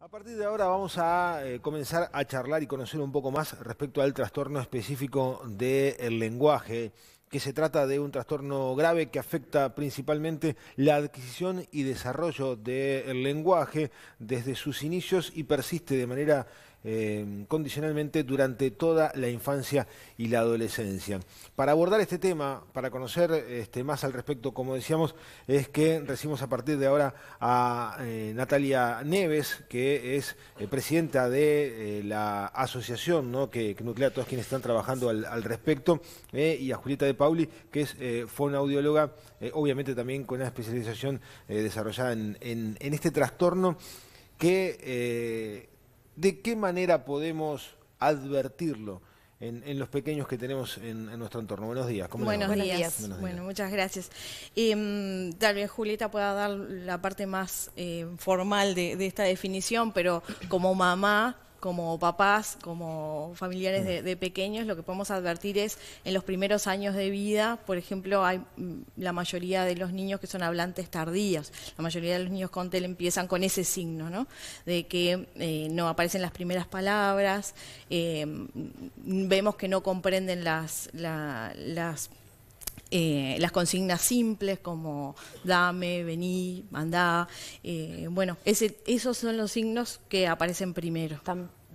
A partir de ahora vamos a eh, comenzar a charlar y conocer un poco más respecto al trastorno específico del lenguaje, que se trata de un trastorno grave que afecta principalmente la adquisición y desarrollo del lenguaje desde sus inicios y persiste de manera Em, condicionalmente durante toda la infancia y la adolescencia. Para abordar este tema, para conocer este, más al respecto, como decíamos, es que recibimos a partir de ahora a eh, Natalia Neves, que es eh, presidenta de eh, la asociación que, nuclea a todos quienes están trabajando al, respecto, y a Julieta de Pauli, que es audióloga, obviamente también con una especialización desarrollada en, en, este trastorno que ¿de qué manera podemos advertirlo? En, los pequeños que tenemos en, nuestro entorno. Buenos días. ¿Cómo Buenos, días. Buenos, días. Bueno, muchas gracias. Em, tal vez Julieta pueda dar la parte más eh, formal de, de, esta definición, pero como mamá como papás, como familiares de, pequeños, lo que podemos advertir es en los primeros años de vida, por ejemplo, hay mm, la mayoría de los niños que son hablantes tardíos, la mayoría de los niños con TEL empiezan con ese signo, ¿no? De que eh, no aparecen las primeras palabras, eh, mm, vemos que no comprenden las, la, las eh, las consignas simples como dame, vení, mandá. Eh, bueno, ese, esos son los signos que aparecen primero.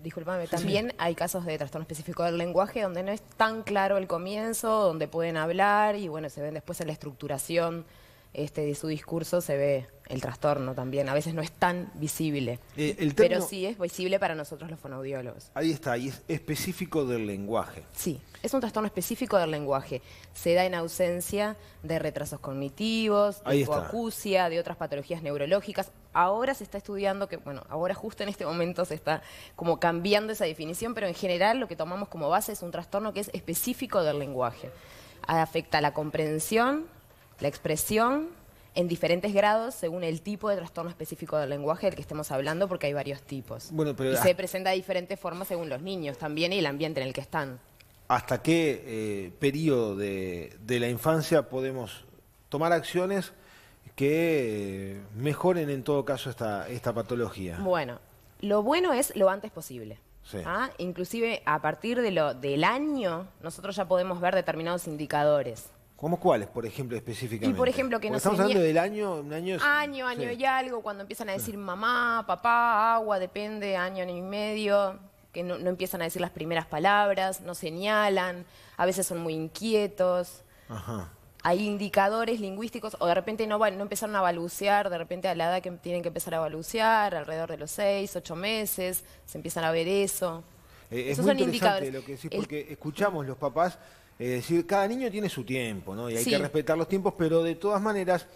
disculpame, también hay casos de trastorno específico del lenguaje donde no es tan claro el comienzo, donde pueden hablar y bueno, se ven después en la estructuración este, de su discurso se ve el trastorno también. A veces no es tan visible, eh, pero sí es visible para nosotros los fonoaudiólogos. Ahí está, y es específico del lenguaje. Sí, es un trastorno específico del lenguaje. Se da en ausencia de retrasos cognitivos, de hipoacusia, de otras patologías neurológicas. Ahora se está estudiando que, bueno, ahora justo en este momento se está como cambiando esa definición, pero en general lo que tomamos como base es un trastorno que es específico del lenguaje. Afecta la comprensión, la expresión en diferentes grados según el tipo de trastorno específico del lenguaje del que estemos hablando, porque hay varios tipos. y se presenta de diferentes formas según los niños también y el ambiente en el que están. ¿Hasta qué eh, periodo de, la infancia podemos tomar acciones que eh, mejoren en todo caso esta, patología? Bueno, lo bueno es lo antes posible. ¿ah? Inclusive a partir de del año nosotros ya podemos ver determinados indicadores. ¿Cómo cuáles, por ejemplo, específicamente? Estamos hablando del año, un año. Año, año y algo, cuando empiezan a decir mamá, papá, agua, depende, año, año y medio, que no, empiezan a decir las primeras palabras, no señalan, a veces son muy inquietos. hay indicadores lingüísticos o de repente no, no empezaron a baluciar. de repente a la edad que tienen que empezar a baluciar, alrededor de los seis, ocho meses, se empiezan a ver eso. Eh, es muy interesante indicadores. lo que decís, porque escuchamos los papás es decir, cada niño tiene su tiempo, ¿no? Y hay que respetar los tiempos, pero de todas maneras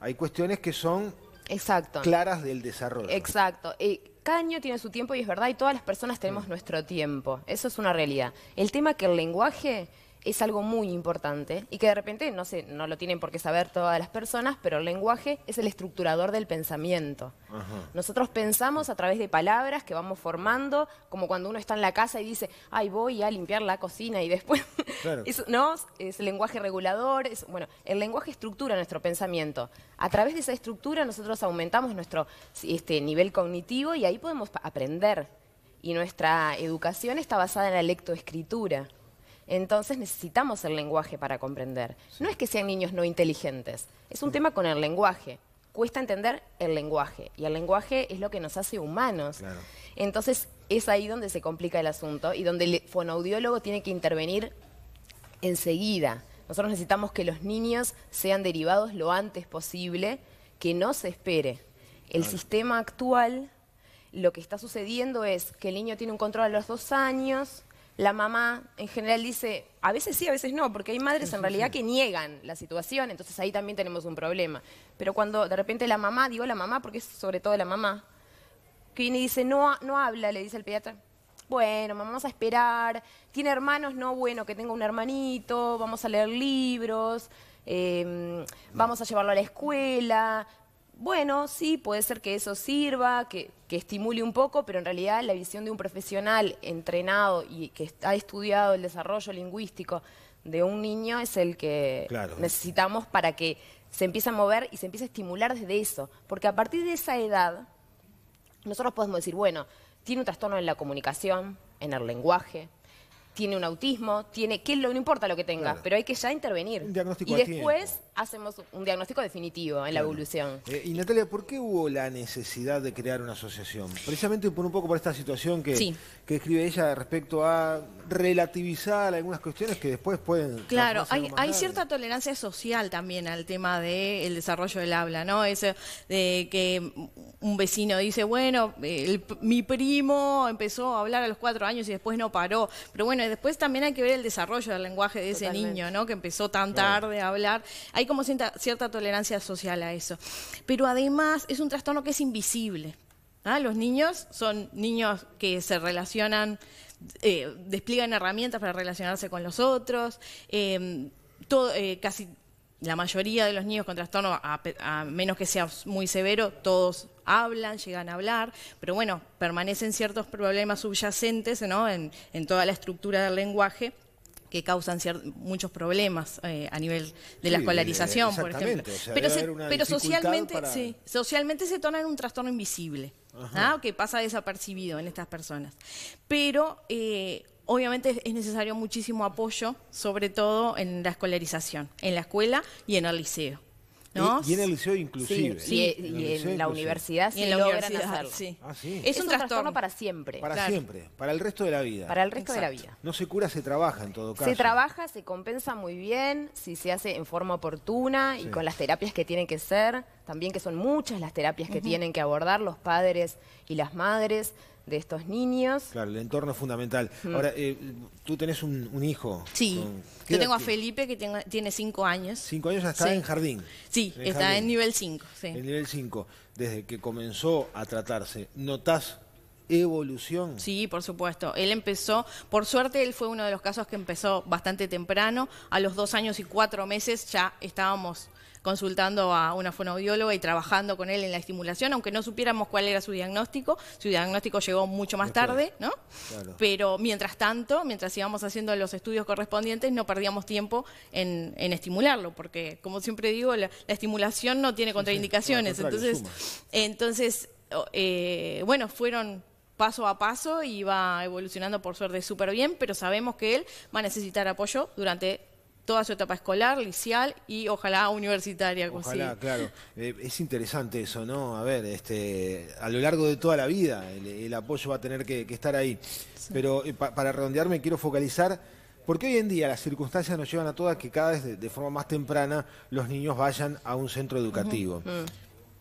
hay cuestiones que son Exacto. claras del desarrollo. Exacto. cada niño tiene su tiempo y es verdad, y todas las personas tenemos mm. nuestro tiempo. Eso es una realidad. El tema que el lenguaje es algo muy importante y que de repente, no sé, no lo tienen por qué saber todas las personas, pero el lenguaje es el estructurador del pensamiento. Nosotros pensamos a través de palabras que vamos formando, como cuando uno está en la casa y dice, ay, voy a limpiar la cocina y después... no, es el lenguaje regulador, es, bueno, el lenguaje estructura nuestro pensamiento. A través de esa estructura nosotros aumentamos nuestro este, nivel cognitivo y ahí podemos aprender. Y nuestra educación está basada en la lectoescritura. Entonces necesitamos el lenguaje para comprender. No es que sean niños no inteligentes, es un tema con el lenguaje. Cuesta entender el lenguaje y el lenguaje es lo que nos hace humanos. Entonces es ahí donde se complica el asunto y donde el fonoaudiólogo tiene que intervenir enseguida. Nosotros necesitamos que los niños sean derivados lo antes posible, que no se espere. El sistema actual, lo que está sucediendo es que el niño tiene un control a los dos años, la mamá en general dice, a veces sí, a veces no, porque hay madres en realidad que niegan la situación, entonces ahí también tenemos un problema. Pero cuando de repente la mamá, digo la mamá porque es sobre todo la mamá, que viene y dice, no, no habla, le dice el pediatra, bueno, vamos a esperar, tiene hermanos, no, bueno, que tenga un hermanito, vamos a leer libros, em, vamos a llevarlo a la escuela, bueno, sí, puede ser que eso sirva, que, estimule un poco, pero en realidad la visión de un profesional entrenado y que ha estudiado el desarrollo lingüístico de un niño es el que necesitamos para que se empiece a mover y se empiece a estimular desde eso. Porque a partir de esa edad, nosotros podemos decir, bueno, tiene un trastorno en la comunicación, en el lenguaje, tiene un autismo, tiene no importa lo que tenga, pero hay que ya intervenir. y después hacemos un diagnóstico definitivo en la evolución. Eh, y Natalia, ¿por qué hubo la necesidad de crear una asociación? Precisamente por un poco por esta situación que, sí. que describe ella respecto a relativizar algunas cuestiones que después pueden... Claro, hay, cierta tolerancia social también al tema del desarrollo del habla, ¿no? Es de que un vecino dice, bueno, mi primo empezó a hablar a los cuatro años y después no paró. Pero bueno, después también hay que ver el desarrollo del lenguaje de ese niño, ¿no? Que empezó tan tarde a hablar hay como cierta, cierta tolerancia social a eso. Pero además es un trastorno que es invisible. ¿ah? Los niños son niños que se relacionan, eh, despliegan herramientas para relacionarse con los otros. Em, eh, casi la mayoría de los niños con trastorno, a, menos que sea muy severo, todos hablan, llegan a hablar, pero bueno, permanecen ciertos problemas subyacentes en toda la estructura del lenguaje que causan muchos problemas eh, a nivel de la escolarización, por ejemplo. pero, socialmente, socialmente se torna en un trastorno invisible, ¿ah? que pasa desapercibido en estas personas. Pero eh, obviamente es necesario muchísimo apoyo, sobre todo en la escolarización, en la escuela y en el liceo. Eh, y, en el liceo inclusive. Y, en, la universidad ah, sí Es, un, trastorno, para siempre. Para siempre, para el resto de la vida. Para el resto de la vida. No se cura, se trabaja en todo caso. Se trabaja, se compensa muy bien, si se hace en forma oportuna y con las terapias que tienen que ser también que son muchas las terapias que tienen que abordar los padres y las madres de estos niños. Claro, el entorno es fundamental. Ahora, eh, tú tenés un, hijo. Sí, yo tengo a Felipe que tiene cinco años. Cinco años ya está en jardín. Sí, está en nivel 5. En nivel 5. Desde que comenzó a tratarse, ¿notás evolución. Sí, por supuesto. Él empezó, por suerte, él fue uno de los casos que empezó bastante temprano. A los dos años y cuatro meses ya estábamos consultando a una fonoaudióloga y trabajando con él en la estimulación, aunque no supiéramos cuál era su diagnóstico. Su diagnóstico llegó mucho más tarde, ¿no? Pero mientras tanto, mientras íbamos haciendo los estudios correspondientes, no perdíamos tiempo en, estimularlo, porque como siempre digo, la, estimulación no tiene contraindicaciones. entonces, entonces eh, bueno, fueron paso a paso y va evolucionando por suerte súper bien, pero sabemos que él va a necesitar apoyo durante toda su etapa escolar, liceal y ojalá universitaria. Ojalá, claro. Eh, es interesante eso, ¿no? A ver, este, a lo largo de toda la vida el, apoyo va a tener que, estar ahí. Pero eh, para redondearme quiero focalizar... Porque hoy en día las circunstancias nos llevan a todas que cada vez de, forma más temprana los niños vayan a un centro educativo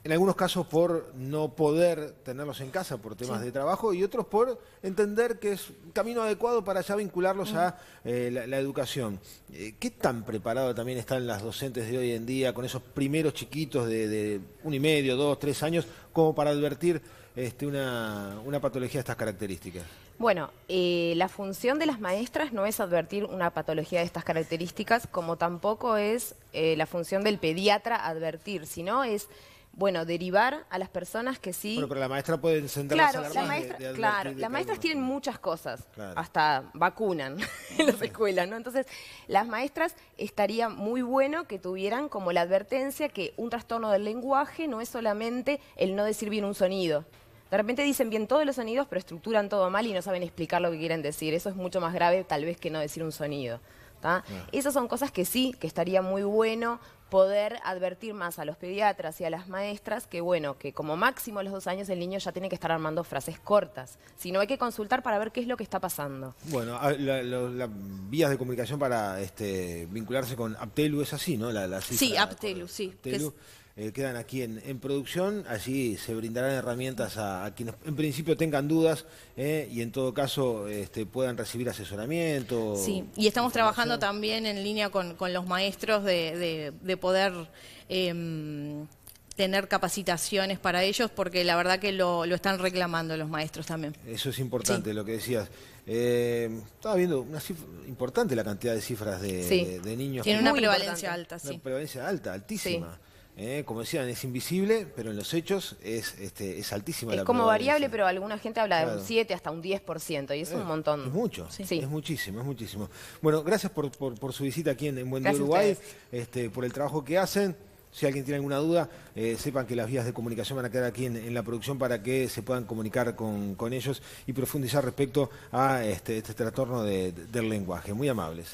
en algunos casos por no poder tenerlos en casa por temas de trabajo y otros por entender que es un camino adecuado para ya vincularlos a ah. eh, la, educación. Eh, ¿Qué tan preparado también están las docentes de hoy en día con esos primeros chiquitos de, de un y medio, dos, tres años, como para advertir este, una, patología de estas características? Bueno, eh, la función de las maestras no es advertir una patología de estas características, como tampoco es la función del pediatra advertir, sino es bueno, derivar a las personas que sí... pero la maestra puede encender claro, las la maestra, Claro, las maestras tienen muchas cosas, hasta vacunan en las escuelas, ¿no? Entonces, las maestras estaría muy bueno que tuvieran como la advertencia que un trastorno del lenguaje no es solamente el no decir bien un sonido, de repente dicen bien todos los sonidos, pero estructuran todo mal y no saben explicar lo que quieren decir. Eso es mucho más grave tal vez que no decir un sonido. Esas son cosas que sí, que estaría muy bueno poder advertir más a los pediatras y a las maestras que, bueno, que como máximo a los dos años el niño ya tiene que estar armando frases cortas, sino hay que consultar para ver qué es lo que está pasando. Bueno, las vías de comunicación para este, vincularse con Aptelu es así, ¿no? La, sí, Aptelu, sí. Eh, quedan aquí en, producción. así se brindarán herramientas a, quienes en principio tengan dudas eh, y en todo caso este, puedan recibir asesoramiento. Sí, y estamos trabajando también en línea con, los maestros de, poder... Em, tener capacitaciones para ellos porque la verdad que lo, están reclamando los maestros también. Eso es importante, lo que decías. Eh, estaba viendo una cifra, importante la cantidad de cifras de, niños. Tiene una prevalencia alta, sí. Una prevalencia alta, altísima. ¿eh? como decían, es invisible, pero en los hechos es, este, es altísima es como variable, pero alguna gente habla de un 7 hasta un 10%, y es un eh, montón. Es mucho, es muchísimo, es muchísimo. Bueno, gracias por, su visita aquí en, Buen Uruguay, este, por el trabajo que hacen. Si alguien tiene alguna duda, eh, sepan que las vías de comunicación van a quedar aquí en, la producción para que se puedan comunicar con, ellos y profundizar respecto a este, este trastorno del lenguaje. Muy amables.